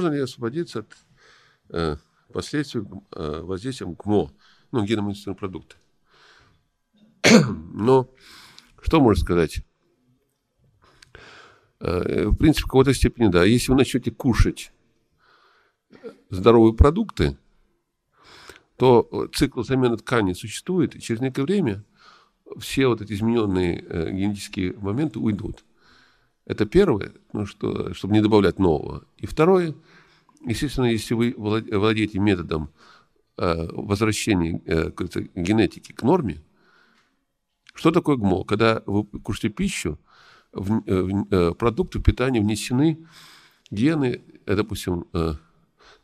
Можно ли освободиться от э, последствий э, воздействия ГМО, ну, геномодифицированного продукта? Но что можно сказать? Э, в принципе, в какой-то степени да. Если вы начнете кушать здоровые продукты, то цикл замены ткани существует, и через некоторое время все вот эти измененные э, генетические моменты уйдут. Это первое, ну, что, чтобы не добавлять нового. И второе, естественно, если вы владеете методом э, возвращения э, генетики к норме, что такое ГМО? Когда вы кушаете пищу, в, э, в, в э, продукты питания внесены гены, э, допустим, э,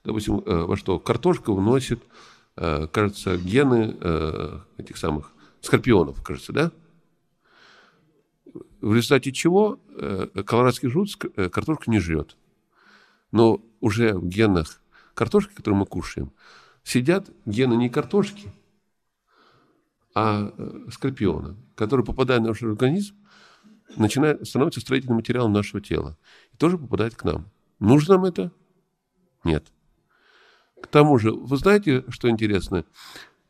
допустим, э, во что картошка вносит, э, кажется, гены этих самых скорпионов, кажется, да? в результате чего э, колорадский жуц э, картошку не жрет. Но уже в генах картошки, которую мы кушаем, сидят гены не картошки, а э, скорпиона, который, попадая в наш организм, начинает, становится строительным материалом нашего тела и тоже попадает к нам. Нужно нам это? Нет. К тому же, вы знаете, что интересно?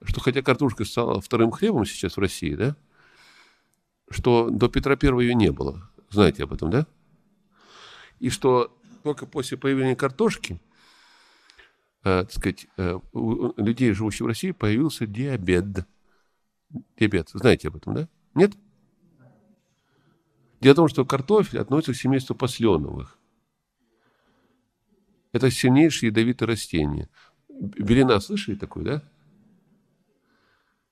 Что хотя картошка стала вторым хлебом сейчас в России, да? что до Петра I ее не было. Знаете об этом, да? И что только после появления картошки, э, так сказать, э, у людей, живущих в России, появился диабет. Диабет. Знаете об этом, да? Нет? Дело в том, что картофель относится к семейству посленовых. Это сильнейшее ядовитое растение. Белина, слышали такое, да?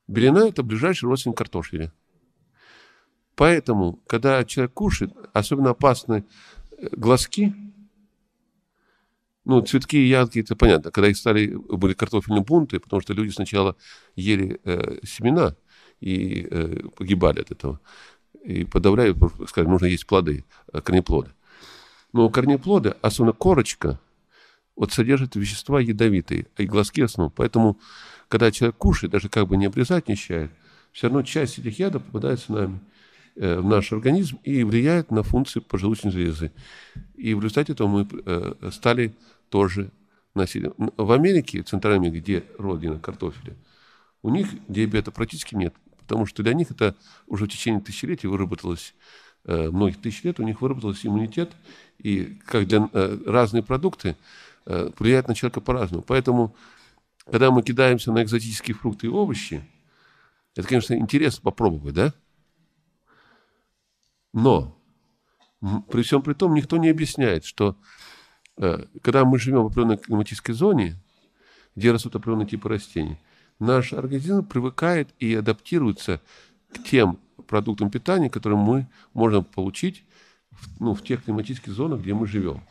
Белина – это ближайший родственник картофеля. Поэтому, когда человек кушает, особенно опасны э, глазки, ну, цветки и ягодки, это понятно. Когда их стали, были картофельные бунты, потому что люди сначала ели э, семена и э, погибали от этого. И подавляют, скажем, нужно есть плоды, э, корнеплоды. Но корнеплоды, особенно корочка, вот содержит вещества ядовитые, а и глазки в основном. Поэтому, когда человек кушает, даже как бы не обрезать нищает, все равно часть этих ядов попадает с нами. Э, в наш организм и влияет на функции поджелудочной железы. И в результате этого мы э, стали тоже насилием. В Америке, в Центральной Америке, где родина картофеля, у них диабета практически нет, потому что для них это уже в течение тысячелетий выработалось, э, многих тысяч лет у них выработался иммунитет, и как для разные продукты влияют на человека по-разному. Поэтому, когда мы кидаемся на экзотические фрукты и овощи, это, конечно, интересно попробовать, да? Но при всем при том никто не объясняет, что э, когда мы живем в определенной климатической зоне, где растут определенные типы растений, наш организм привыкает и адаптируется к тем продуктам питания, которые мы можем получить в, ну, в тех климатических зонах, где мы живем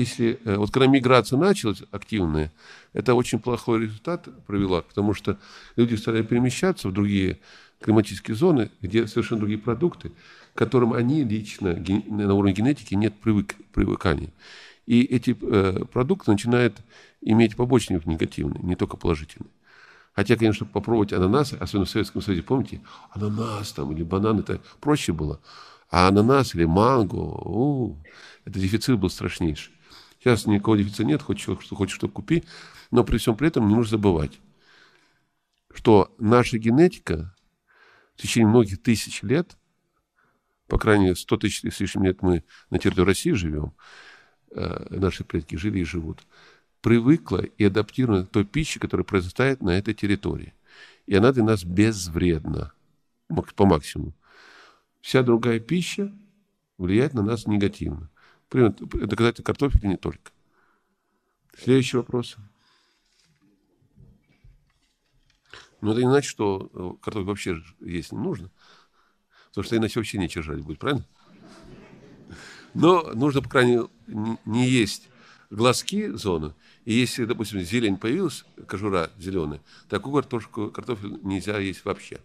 если э, вот когда миграция началась активная, это очень плохой результат провела, потому что люди стали перемещаться в другие климатические зоны, где совершенно другие продукты, к которым они лично на уровне генетики нет привык, привыкания. И эти э, продукты начинают иметь побочник негативный, не только положительный. Хотя, конечно, попробовать ананасы, особенно в Советском Союзе, помните, ананас там или банан, это проще было. А ананас или манго, у, это дефицит был страшнейший. Сейчас никакого дефицита нет, хочешь, что хочешь, что купи. Но при всем при этом не нужно забывать, что наша генетика в течение многих тысяч лет, по крайней мере, 100 тысяч с лишним лет мы на территории России живем, э, наши предки жили и живут, привыкла и адаптирована к той пище, которая произрастает на этой территории. И она для нас безвредна по максимуму. Вся другая пища влияет на нас негативно. Это касательно картофеля не только. Следующий вопрос. Но это не значит, что э, картофель вообще есть не нужно. Потому что иначе вообще нечего жрать будет, правильно? Но нужно, по крайней мере, не есть глазки зону. И если, допустим, зелень появилась, кожура зеленая, такую картошку, картофель нельзя есть вообще.